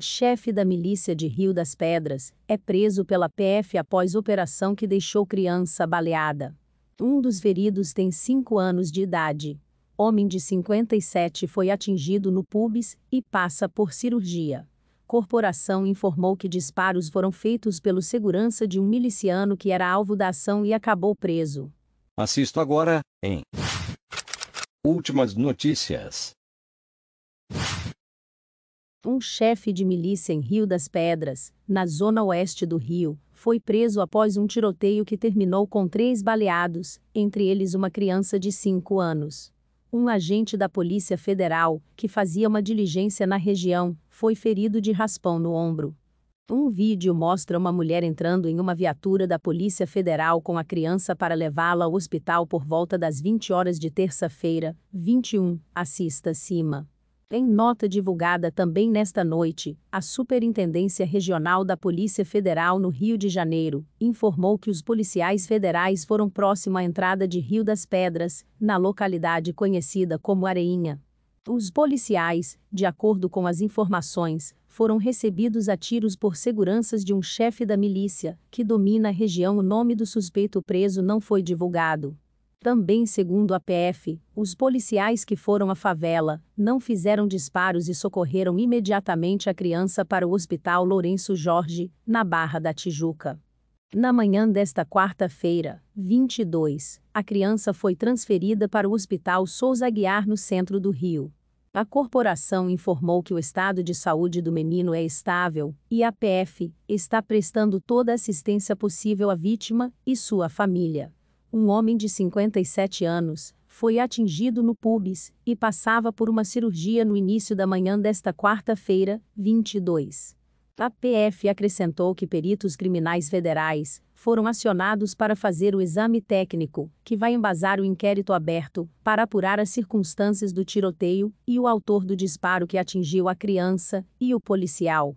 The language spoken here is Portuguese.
chefe da milícia de Rio das Pedras, é preso pela PF após operação que deixou criança baleada. Um dos feridos tem 5 anos de idade. Homem de 57 foi atingido no pubis e passa por cirurgia. Corporação informou que disparos foram feitos pelo segurança de um miliciano que era alvo da ação e acabou preso. Assisto agora, em Últimas notícias um chefe de milícia em Rio das Pedras, na zona oeste do Rio, foi preso após um tiroteio que terminou com três baleados, entre eles uma criança de cinco anos. Um agente da Polícia Federal, que fazia uma diligência na região, foi ferido de raspão no ombro. Um vídeo mostra uma mulher entrando em uma viatura da Polícia Federal com a criança para levá-la ao hospital por volta das 20 horas de terça-feira, 21. Assista acima. Em nota divulgada também nesta noite, a Superintendência Regional da Polícia Federal no Rio de Janeiro informou que os policiais federais foram próximo à entrada de Rio das Pedras, na localidade conhecida como Areinha. Os policiais, de acordo com as informações, foram recebidos a tiros por seguranças de um chefe da milícia, que domina a região. O nome do suspeito preso não foi divulgado. Também segundo a PF, os policiais que foram à favela não fizeram disparos e socorreram imediatamente a criança para o Hospital Lourenço Jorge, na Barra da Tijuca. Na manhã desta quarta-feira, 22, a criança foi transferida para o Hospital Souza Aguiar no centro do Rio. A corporação informou que o estado de saúde do menino é estável e a PF está prestando toda a assistência possível à vítima e sua família um homem de 57 anos, foi atingido no pubis e passava por uma cirurgia no início da manhã desta quarta-feira, 22. A PF acrescentou que peritos criminais federais foram acionados para fazer o exame técnico, que vai embasar o inquérito aberto, para apurar as circunstâncias do tiroteio e o autor do disparo que atingiu a criança e o policial.